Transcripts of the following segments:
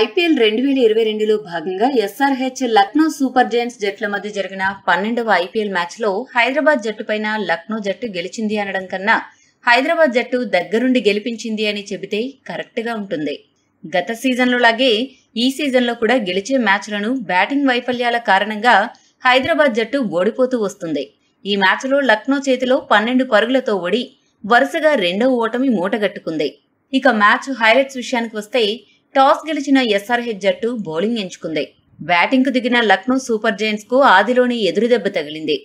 IPL రెండు వేల ఇరవై రెండులో భాగంగా ఎస్ఆర్హెచ్ లక్నో సూపర్ జైన్స్ జట్ల మధ్య జరిగిన పన్నెండవ ఐపీఎల్ మ్యాచ్లో హైదరాబాద్ జట్టుపైన లక్నో జట్టు గెలిచింది అనడం కన్నా హైదరాబాద్ జట్టు దగ్గరుండి గెలిపించింది అని చెబితే కరెక్ట్గా ఉంటుంది గత సీజన్లో లాగే ఈ సీజన్లో కూడా గెలిచే మ్యాచ్లను బ్యాటింగ్ వైఫల్యాల కారణంగా హైదరాబాద్ జట్టు ఓడిపోతూ వస్తుంది ఈ మ్యాచ్లో లక్నో చేతిలో పన్నెండు పరుగులతో ఓడి వరుసగా రెండవ ఓటమి మూటగట్టుకుంది ఇక మ్యాచ్ హైలైట్స్ విషయానికి వస్తే టాస్ గెలిచిన ఎస్ఆర్హెచ్ జట్టు బౌలింగ్ ఎంచుకుంది బ్యాటింగ్కు దిగిన లక్నో సూపర్ జైంట్స్కు ఆదిలోని ఎదురుదెబ్బ తగిలింది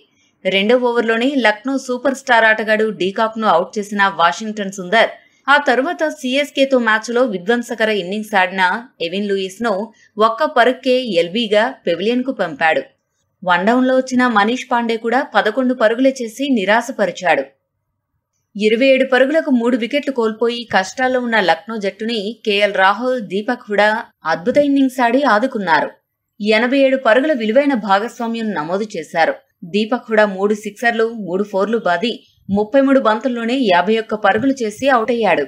రెండో ఓవర్లోనే లక్నో సూపర్ స్టార్ ఆటగాడు డీకాక్ను అవుట్ చేసిన వాషింగ్టన్ సుందర్ ఆ తరువాత సిఎస్కేతో మ్యాచ్లో విధ్వంసకర ఇన్నింగ్స్ ఆడిన ఎవిన్ లూయిస్ను ఒక్క పరుక్కే ఎల్బీగా పెవిలియన్కు పంపాడు వన్డౌన్లో వచ్చిన మనీష్ పాండే కూడా పదకొండు పరుగులే చేసి నిరాశపరిచాడు ఇరవై ఏడు పరుగులకు మూడు వికెట్లు కోల్పోయి కష్టాల్లో ఉన్న లక్నో జట్టుని కేఎల్ రాహుల్ దీపక్ హుడా అద్భుత ఇన్నింగ్స్ ఆడి ఆదుకున్నారు ఎనభై ఏడు పరుగుల విలువైన భాగస్వామ్యం నమోదు చేశారు దీపక్ హుడా మూడు సిక్సర్లు మూడు ఫోర్లు బాది ముప్పై మూడు బంతుల్లోనే యాభై ఒక్క పరుగులు చేసి అవుట్ అయ్యాడు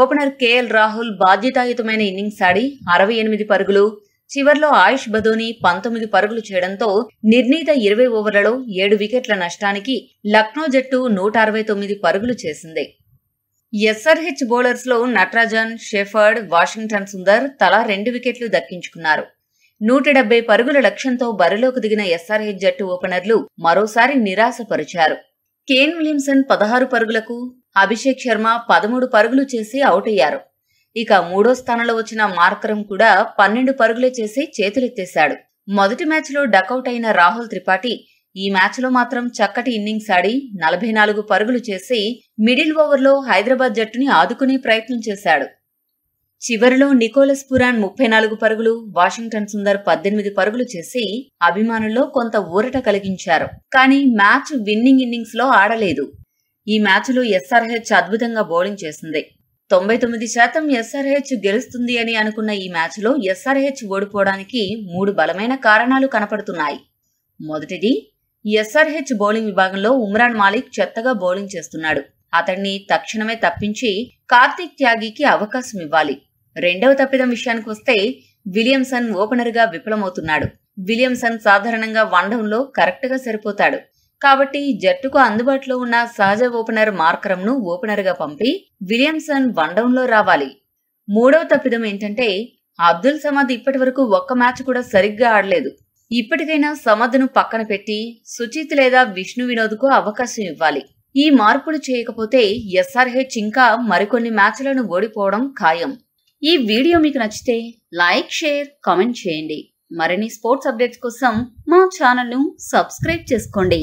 ఓపెనర్ కేఎల్ రాహుల్ బాధ్యతాయుతమైన ఇన్నింగ్స్ ఆడి అరవై ఎనిమిది పరుగులు చివర్లో ఆయుష్ బదోని పంతొమ్మిది పరుగులు చేయడంతో నిర్ణీత ఇరవై ఓవర్లలో ఏడు వికెట్ల నష్టానికి లక్నో జట్టు నూట అరవై తొమ్మిది పరుగులు చేసింది ఎస్ఆర్హెచ్ బౌలర్స్లో నటరాజన్ షెఫర్డ్ వాషింగ్టన్ సుందర్ తలా రెండు వికెట్లు దక్కించుకున్నారు నూట డెబ్బై పరుగుల లక్ష్యంతో బరిలోకి దిగిన ఎస్ఆర్హెచ్ జట్టు ఓపెనర్లు మరోసారి నిరాశపరిచారు కేన్ విలియమ్సన్ పదహారు పరుగులకు అభిషేక్ శర్మ పదమూడు పరుగులు చేసి అవుట్ అయ్యారు ఇక మూడో స్థానంలో వచ్చిన మార్కరం కూడా పన్నెండు పరుగులే చేసి చేతులెత్తేశాడు మొదటి మ్యాచ్లో డకౌట్ అయిన రాహుల్ త్రిపాఠి ఈ మ్యాచ్లో మాత్రం చక్కటి ఇన్నింగ్స్ ఆడి నలభై నాలుగు పరుగులు చేసి మిడిల్ ఓవర్లో హైదరాబాద్ జట్టుని ఆదుకునే ప్రయత్నం చేశాడు చివరిలో నికోలస్ పురాన్ ముప్పై నాలుగు పరుగులు వాషింగ్టన్ సుందర్ పద్దెనిమిది పరుగులు చేసి అభిమానుల్లో కొంత ఊరట కలిగించారు కానీ మ్యాచ్ విన్నింగ్ ఇన్నింగ్స్ లో ఆడలేదు ఈ మ్యాచ్లో ఎస్ఆర్హెచ్ అద్భుతంగా బౌలింగ్ చేసింది తొంభై తొమ్మిది శాతం ఎస్ఆర్హెచ్ గెలుస్తుంది అని అనుకున్న ఈ మ్యాచ్లో ఎస్ఆర్హెచ్ ఓడిపోవడానికి మూడు బలమైన కారణాలు కనపడుతున్నాయి మొదటిది ఎస్ఆర్హెచ్ బౌలింగ్ విభాగంలో ఉమ్రాన్ మాలిక్ చెత్తగా బౌలింగ్ చేస్తున్నాడు అతన్ని తక్షణమే తప్పించి కార్తీక్ త్యాగికి అవకాశం ఇవ్వాలి రెండవ తప్పిదం విషయానికి వస్తే విలియమ్సన్ ఓపెనర్గా విఫలమవుతున్నాడు విలియమ్సన్ సాధారణంగా కరెక్ట్ కరెక్ట్గా సరిపోతాడు కాబట్టి జట్టుకు అందుబాటులో ఉన్న సహజ ఓపెనర్ మార్కరంను ఓపెనర్గా పంపి విలియమ్సన్ వన్డౌన్లో రావాలి మూడవ తప్పిదం ఏంటంటే అబ్దుల్ సమద్ ఇప్పటి వరకు ఒక్క మ్యాచ్ కూడా సరిగ్గా ఆడలేదు ఇప్పటికైనా సమద్ను పక్కన పెట్టి సుచిత్ లేదా విష్ణు వినోద్కు అవకాశం ఇవ్వాలి ఈ మార్పులు చేయకపోతే ఎస్ఆర్హెచ్ ఇంకా మరికొన్ని మ్యాచ్లను ఓడిపోవడం ఖాయం ఈ వీడియో మీకు నచ్చితే లైక్ షేర్ కామెంట్ చేయండి మరిన్ని స్పోర్ట్స్ అప్డేట్స్ కోసం మా ఛానల్ను సబ్స్క్రైబ్ చేసుకోండి